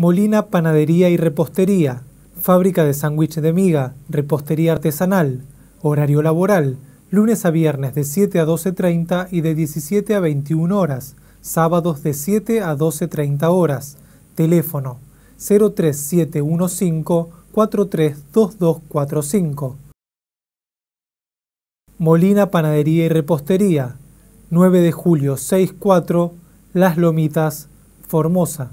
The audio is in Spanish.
Molina Panadería y Repostería, fábrica de sándwiches de miga, repostería artesanal, horario laboral, lunes a viernes de 7 a 12.30 y de 17 a 21 horas, sábados de 7 a 12.30 horas, teléfono 03715 432245. Molina Panadería y Repostería, 9 de julio 64, Las Lomitas, Formosa.